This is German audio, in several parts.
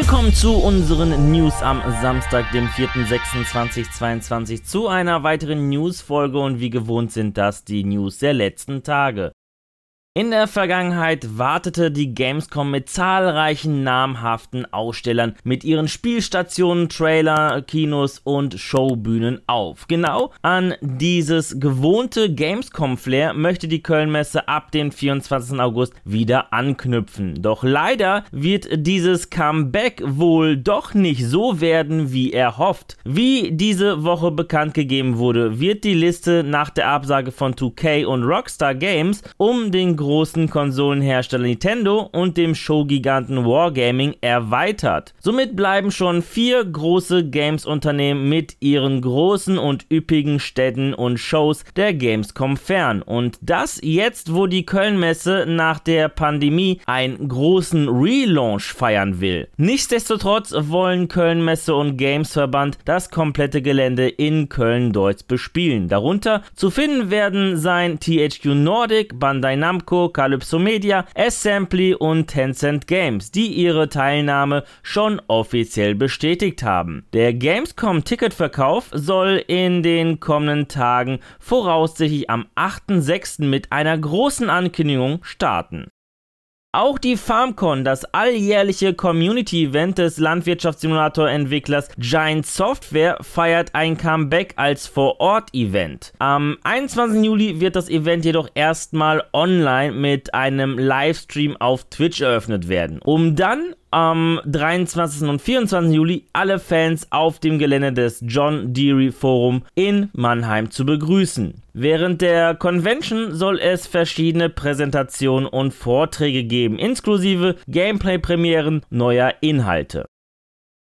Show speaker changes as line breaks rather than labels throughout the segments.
Willkommen zu unseren News am Samstag, dem 4.6.2022, zu einer weiteren News-Folge und wie gewohnt sind das die News der letzten Tage. In der Vergangenheit wartete die Gamescom mit zahlreichen namhaften Ausstellern mit ihren Spielstationen, Trailer, Kinos und Showbühnen auf. Genau an dieses gewohnte Gamescom-Flair möchte die Kölnmesse ab dem 24. August wieder anknüpfen. Doch leider wird dieses Comeback wohl doch nicht so werden, wie erhofft. Wie diese Woche bekannt gegeben wurde, wird die Liste nach der Absage von 2K und Rockstar Games um den großen Konsolenhersteller Nintendo und dem Showgiganten Wargaming erweitert. Somit bleiben schon vier große Games-Unternehmen mit ihren großen und üppigen Städten und Shows der Gamescom fern. Und das jetzt, wo die Kölnmesse nach der Pandemie einen großen Relaunch feiern will. Nichtsdestotrotz wollen Kölnmesse und Gamesverband das komplette Gelände in Köln-Deutz bespielen. Darunter zu finden werden sein THQ Nordic, Bandai Namco, Pico, Calypso Media, Assembly und Tencent Games, die ihre Teilnahme schon offiziell bestätigt haben. Der Gamescom-Ticketverkauf soll in den kommenden Tagen voraussichtlich am 8.6. mit einer großen Ankündigung starten. Auch die FarmCon, das alljährliche Community-Event des Landwirtschaftssimulator-Entwicklers Giant Software, feiert ein Comeback als Vor-Ort-Event. Am 21. Juli wird das Event jedoch erstmal online mit einem Livestream auf Twitch eröffnet werden, um dann am 23. und 24. Juli alle Fans auf dem Gelände des John Deere Forum in Mannheim zu begrüßen. Während der Convention soll es verschiedene Präsentationen und Vorträge geben, inklusive Gameplay-Premieren neuer Inhalte.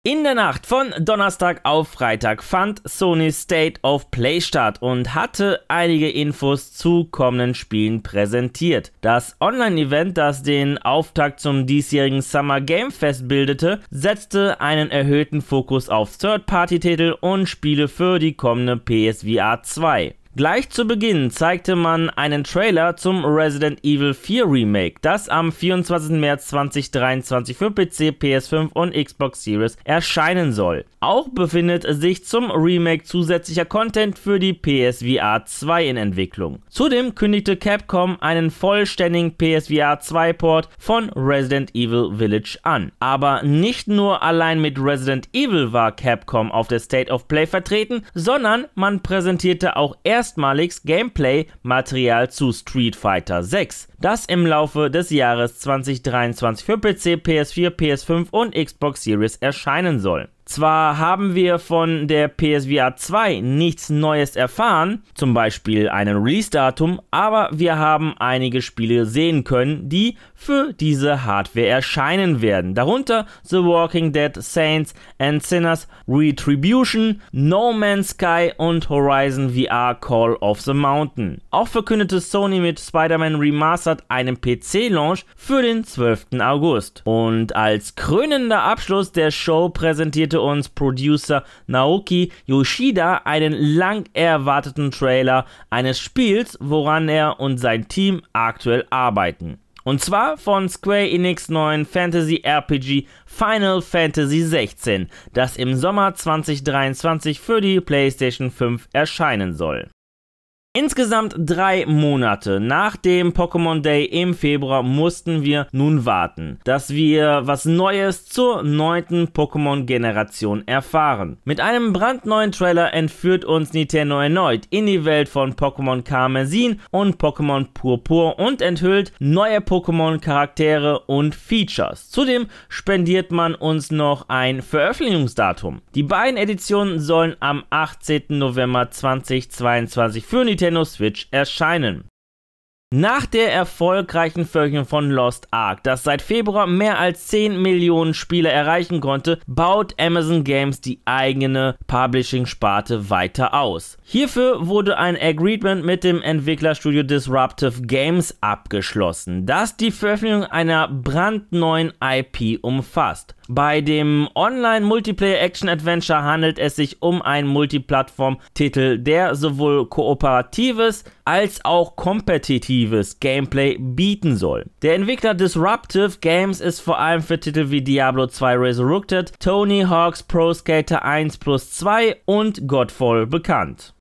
In der Nacht von Donnerstag auf Freitag fand Sony State of Play statt und hatte einige Infos zu kommenden Spielen präsentiert. Das Online-Event, das den Auftakt zum diesjährigen Summer Game Fest bildete, setzte einen erhöhten Fokus auf Third-Party-Titel und Spiele für die kommende PSVR 2. Gleich zu Beginn zeigte man einen Trailer zum Resident Evil 4 Remake, das am 24. März 2023 für PC, PS5 und Xbox Series erscheinen soll. Auch befindet sich zum Remake zusätzlicher Content für die PSVR 2 in Entwicklung. Zudem kündigte Capcom einen vollständigen PSVR 2 Port von Resident Evil Village an. Aber nicht nur allein mit Resident Evil war Capcom auf der State of Play vertreten, sondern man präsentierte auch erst erstmaliges Gameplay-Material zu Street Fighter 6, das im Laufe des Jahres 2023 für PC, PS4, PS5 und Xbox Series erscheinen soll. Zwar haben wir von der PSVR 2 nichts Neues erfahren, zum Beispiel einen Release-Datum, aber wir haben einige Spiele sehen können, die für diese Hardware erscheinen werden. Darunter The Walking Dead, Saints and Sinners, Retribution, No Man's Sky und Horizon VR Call of the Mountain. Auch verkündete Sony mit Spider-Man Remastered einen PC-Launch für den 12. August. Und als krönender Abschluss der Show präsentierte präsentierte uns Producer Naoki Yoshida einen lang erwarteten Trailer eines Spiels, woran er und sein Team aktuell arbeiten. Und zwar von Square Enix neuen Fantasy RPG Final Fantasy XVI, das im Sommer 2023 für die PlayStation 5 erscheinen soll. Insgesamt drei Monate nach dem Pokémon Day im Februar mussten wir nun warten, dass wir was Neues zur neunten Pokémon-Generation erfahren. Mit einem brandneuen Trailer entführt uns Nintendo erneut in die Welt von Pokémon Karmesin und Pokémon Purpur und enthüllt neue Pokémon-Charaktere und Features. Zudem spendiert man uns noch ein Veröffentlichungsdatum. Die beiden Editionen sollen am 18. November 2022 für Nintendo Nintendo Switch erscheinen. Nach der erfolgreichen Veröffentlichung von Lost Ark, das seit Februar mehr als 10 Millionen Spieler erreichen konnte, baut Amazon Games die eigene Publishing-Sparte weiter aus. Hierfür wurde ein Agreement mit dem Entwicklerstudio Disruptive Games abgeschlossen, das die Veröffentlichung einer brandneuen IP umfasst. Bei dem Online-Multiplayer-Action-Adventure handelt es sich um einen Multiplattform-Titel, der sowohl kooperatives als auch kompetitives Gameplay bieten soll. Der Entwickler Disruptive Games ist vor allem für Titel wie Diablo 2 Resurrected, Tony Hawk's Pro Skater 1 Plus 2 und Godfall bekannt.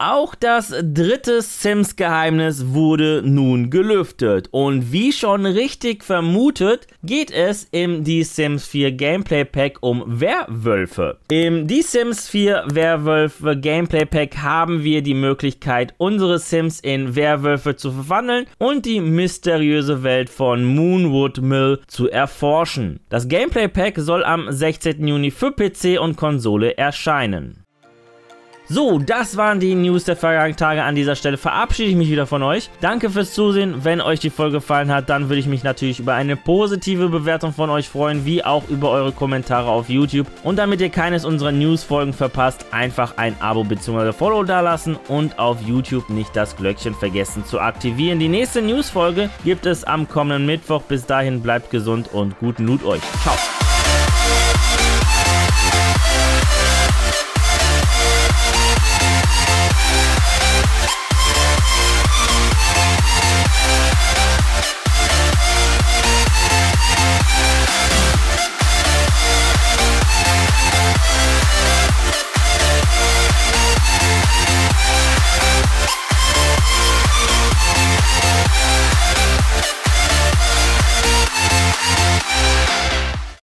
Auch das dritte Sims-Geheimnis wurde nun gelüftet und wie schon richtig vermutet, geht es im The Sims 4 Gameplay Pack um Werwölfe. Im The Sims 4 Werwölfe Gameplay Pack haben wir die Möglichkeit, unsere Sims in Werwölfe zu verwandeln und die mysteriöse Welt von Moonwood Mill zu erforschen. Das Gameplay Pack soll am 16. Juni für PC und Konsole erscheinen. So, das waren die News der vergangenen Tage. An dieser Stelle verabschiede ich mich wieder von euch. Danke fürs Zusehen. Wenn euch die Folge gefallen hat, dann würde ich mich natürlich über eine positive Bewertung von euch freuen, wie auch über eure Kommentare auf YouTube. Und damit ihr keines unserer News-Folgen verpasst, einfach ein Abo bzw. Follow dalassen und auf YouTube nicht das Glöckchen vergessen zu aktivieren. Die nächste News-Folge gibt es am kommenden Mittwoch. Bis dahin bleibt gesund und guten Loot euch. Ciao.